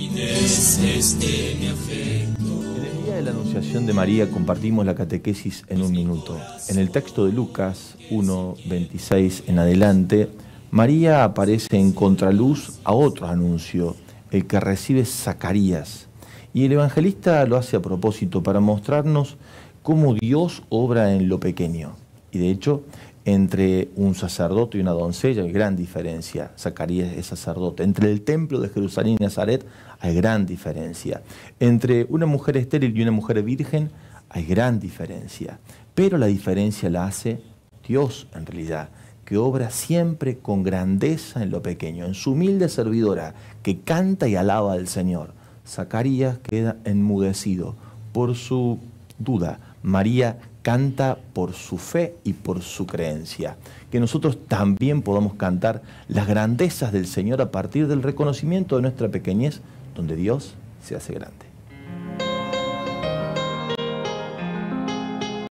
En el día de la Anunciación de María compartimos la catequesis en un minuto. En el texto de Lucas 1, 26 en adelante, María aparece en contraluz a otro anuncio, el que recibe Zacarías. Y el evangelista lo hace a propósito para mostrarnos cómo Dios obra en lo pequeño. Y de hecho, entre un sacerdote y una doncella, hay gran diferencia, Zacarías es sacerdote. Entre el templo de Jerusalén y Nazaret hay gran diferencia. Entre una mujer estéril y una mujer virgen hay gran diferencia. Pero la diferencia la hace Dios en realidad, que obra siempre con grandeza en lo pequeño, en su humilde servidora, que canta y alaba al Señor. Zacarías queda enmudecido por su duda. María canta por su fe y por su creencia. Que nosotros también podamos cantar las grandezas del Señor a partir del reconocimiento de nuestra pequeñez, donde Dios se hace grande.